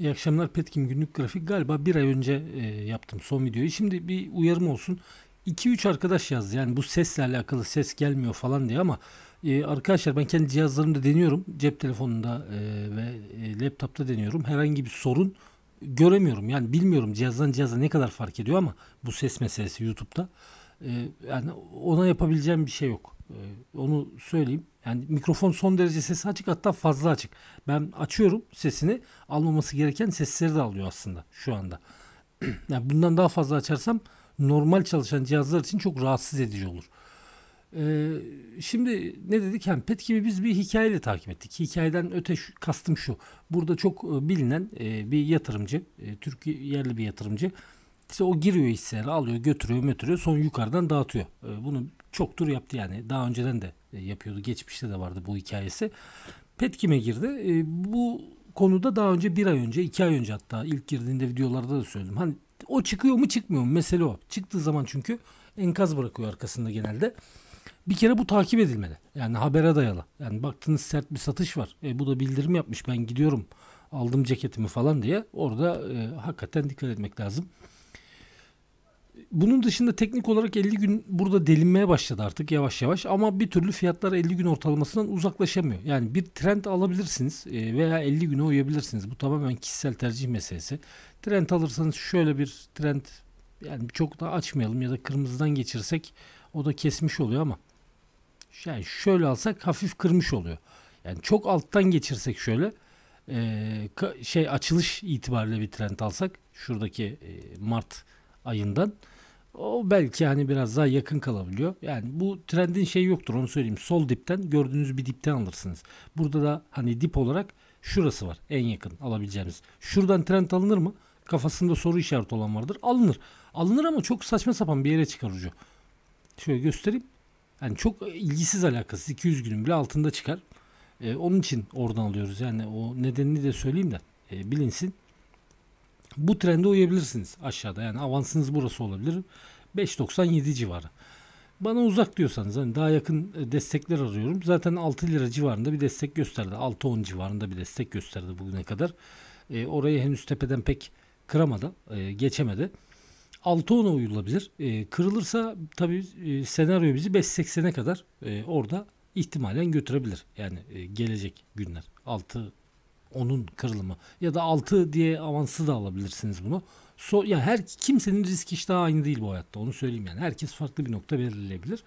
İyi akşamlar Petkim günlük grafik galiba bir ay önce e, yaptım son videoyu. Şimdi bir uyarım olsun. 2-3 arkadaş yazdı yani bu sesle alakalı ses gelmiyor falan diye ama e, arkadaşlar ben kendi cihazlarımda deniyorum. Cep telefonunda e, ve e, laptopta deniyorum. Herhangi bir sorun göremiyorum. Yani bilmiyorum cihazdan cihaza ne kadar fark ediyor ama bu ses meselesi YouTube'da. E, yani ona yapabileceğim bir şey yok. E, onu söyleyeyim. Yani mikrofon son derece sesi açık hatta fazla açık. Ben açıyorum sesini almaması gereken sesleri de alıyor aslında şu anda. yani bundan daha fazla açarsam normal çalışan cihazlar için çok rahatsız edici olur. Ee, şimdi ne dedik? Yani pet gibi biz bir hikayeyle takip ettik. Hikayeden öte şu, kastım şu. Burada çok e, bilinen e, bir yatırımcı, e, Türkiye yerli bir yatırımcı. İşte o giriyor hisseleri alıyor, götürüyor, götürüyor. Son yukarıdan dağıtıyor. E, bunu çok tur yaptı yani. Daha önceden de e, yapıyordu. Geçmişte de vardı bu hikayesi. Petkim'e girdi. E, bu konuda daha önce bir ay önce, iki ay önce hatta ilk girdiğinde videolarda da söyledim. Hani o çıkıyor mu çıkmıyor mu mesele o. Çıktığı zaman çünkü enkaz bırakıyor arkasında genelde. Bir kere bu takip edilmeli. Yani habere dayalı. Yani baktığınız sert bir satış var. E, bu da bildirim yapmış ben gidiyorum aldım ceketimi falan diye. Orada e, hakikaten dikkat etmek lazım bunun dışında teknik olarak 50 gün burada delinmeye başladı artık yavaş yavaş ama bir türlü fiyatlar 50 gün ortalamasından uzaklaşamıyor. Yani bir trend alabilirsiniz e, veya 50 güne uyabilirsiniz. Bu tamamen kişisel tercih meselesi. Trend alırsanız şöyle bir trend yani çok da açmayalım ya da kırmızıdan geçirsek o da kesmiş oluyor ama yani şöyle alsak hafif kırmış oluyor. Yani çok alttan geçirsek şöyle e, şey açılış itibariyle bir trend alsak şuradaki e, Mart ayından o belki hani biraz daha yakın kalabiliyor. Yani bu trendin şey yoktur onu söyleyeyim. Sol dipten gördüğünüz bir dipten alırsınız. Burada da hani dip olarak şurası var en yakın alabileceğimiz. Şuradan trend alınır mı? Kafasında soru işareti olan vardır. Alınır. Alınır ama çok saçma sapan bir yere çıkar ucu. Şöyle göstereyim. Yani çok ilgisiz alakası 200 günün bile altında çıkar. Ee, onun için oradan alıyoruz. Yani o nedenini de söyleyeyim de e, bilinsin. Bu trende uyabilirsiniz aşağıda. Yani avansınız burası olabilir. 5.97 civarı. Bana uzak diyorsanız hani daha yakın e, destekler arıyorum. Zaten 6 lira civarında bir destek gösterdi. 6-10 civarında bir destek gösterdi bugüne kadar. E, orayı henüz tepeden pek kıramadı, e, geçemedi. 6-10'a uyulabilir. E, kırılırsa tabii e, senaryo bizi 5.80'e kadar e, orada ihtimalen götürebilir. Yani e, gelecek günler 6 onun kırılımı ya da 6 diye avansı da alabilirsiniz bunu. So, ya her kimsenin riski işte aynı değil bu hayatta onu söyleyeyim yani. Herkes farklı bir nokta belirleyebilir.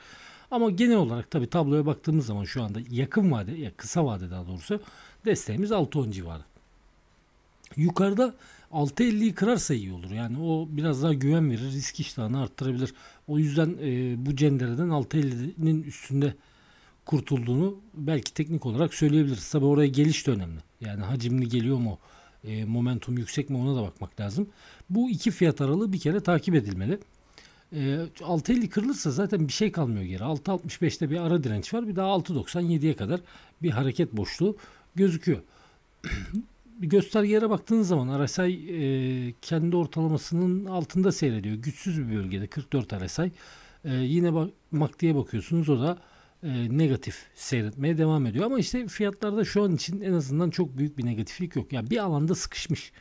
Ama genel olarak tabi tabloya baktığımız zaman şu anda yakın vade ya kısa vade daha doğrusu desteğimiz 6.10 civarı. Yukarıda 6.50'yi kırarsa iyi olur. Yani o biraz daha güven verir. Risk iştahını arttırabilir. O yüzden e, bu cendereden 6.50'nin üstünde kurtulduğunu belki teknik olarak söyleyebiliriz. Tabi oraya geliş de önemli. Yani hacimli geliyor mu? E, momentum yüksek mi ona da bakmak lazım. Bu iki fiyat aralığı bir kere takip edilmeli. E, 6.50 kırılırsa zaten bir şey kalmıyor geri. 6.65'te bir ara direnç var. Bir daha 6.97'ye kadar bir hareket boşluğu gözüküyor. bir göstergelere baktığınız zaman RSI e, kendi ortalamasının altında seyrediyor. Güçsüz bir bölgede 44 RSI. E, yine bak, MACD'ye bakıyorsunuz o da e, negatif seyretmeye devam ediyor. Ama işte fiyatlarda şu an için en azından çok büyük bir negatiflik yok. Ya yani bir alanda sıkışmış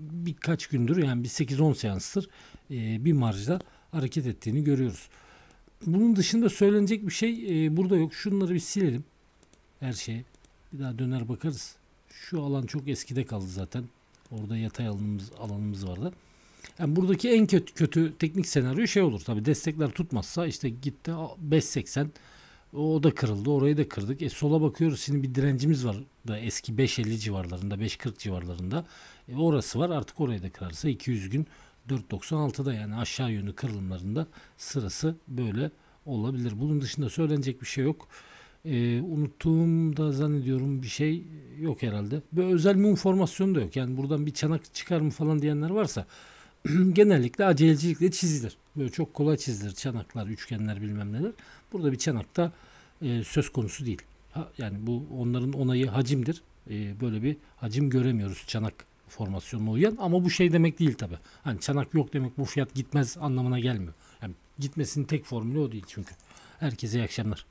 birkaç gündür yani bir 8-10 seanstır e, bir marjda hareket ettiğini görüyoruz. Bunun dışında söylenecek bir şey e, burada yok. Şunları bir silelim her şeyi. Bir daha döner bakarız. Şu alan çok eskide kaldı zaten. Orada yatay alanımız, alanımız vardı. Yani buradaki en kötü, kötü teknik senaryo şey olur. Tabi destekler tutmazsa işte gitti 5.80 o da kırıldı. Orayı da kırdık. E, sola bakıyoruz. Şimdi bir direncimiz var da eski 5.50 civarlarında, 5.40 civarlarında. E, orası var. Artık orayı da kırarsa 200 gün 4.96'da yani aşağı yönü kırılımlarında sırası böyle olabilir. Bunun dışında söylenecek bir şey yok. E, unuttuğum da zannediyorum bir şey yok herhalde. Böyle özel mum formasyonu da yok. Yani buradan bir çanak çıkar mı falan diyenler varsa genellikle acelecilikle çizilir. Böyle çok kolay çizilir çanaklar, üçgenler bilmem neler. Burada bir çanakta e, söz konusu değil. Ha, yani bu onların onayı hacimdir. E, böyle bir hacim göremiyoruz çanak formasyonuna uyan ama bu şey demek değil tabi. Hani çanak yok demek bu fiyat gitmez anlamına gelmiyor. Yani gitmesinin tek formülü o değil çünkü. Herkese iyi akşamlar.